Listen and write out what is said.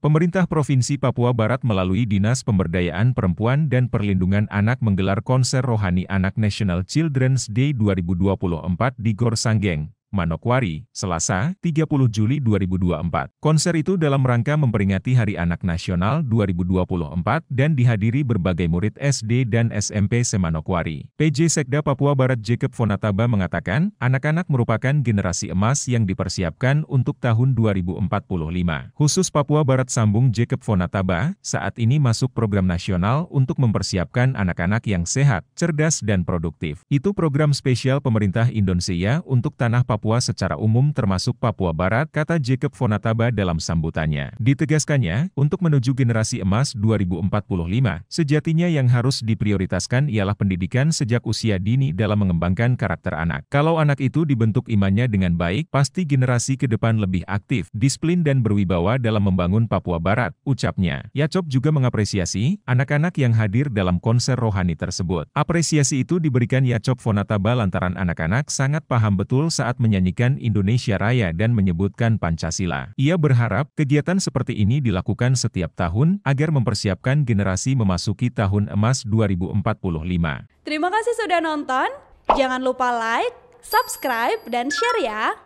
Pemerintah Provinsi Papua Barat melalui Dinas Pemberdayaan Perempuan dan Perlindungan Anak menggelar konser rohani anak National Children's Day 2024 di Gor Sanggeng, Manokwari, Selasa, 30 Juli 2024. Konser itu dalam rangka memperingati Hari Anak Nasional 2024 dan dihadiri berbagai murid SD dan SMP Semanokwari. PJ Sekda Papua Barat Jacob Fonataba mengatakan, anak-anak merupakan generasi emas yang dipersiapkan untuk tahun 2045. Khusus Papua Barat sambung Jacob Fonataba, saat ini masuk program nasional untuk mempersiapkan anak-anak yang sehat, cerdas dan produktif. Itu program spesial pemerintah Indonesia untuk tanah Papua Papua secara umum termasuk Papua Barat, kata Jacob Fonataba dalam sambutannya. Ditegaskannya, untuk menuju generasi emas 2045, sejatinya yang harus diprioritaskan ialah pendidikan sejak usia dini dalam mengembangkan karakter anak. Kalau anak itu dibentuk imannya dengan baik, pasti generasi ke depan lebih aktif, disiplin dan berwibawa dalam membangun Papua Barat, ucapnya. Yacob juga mengapresiasi anak-anak yang hadir dalam konser rohani tersebut. Apresiasi itu diberikan Yacob Fonataba lantaran anak-anak sangat paham betul saat menyampaikan menyanyikan Indonesia Raya dan menyebutkan Pancasila. Ia berharap kegiatan seperti ini dilakukan setiap tahun agar mempersiapkan generasi memasuki tahun emas 2045. Terima kasih sudah nonton. Jangan lupa like, subscribe, dan share ya.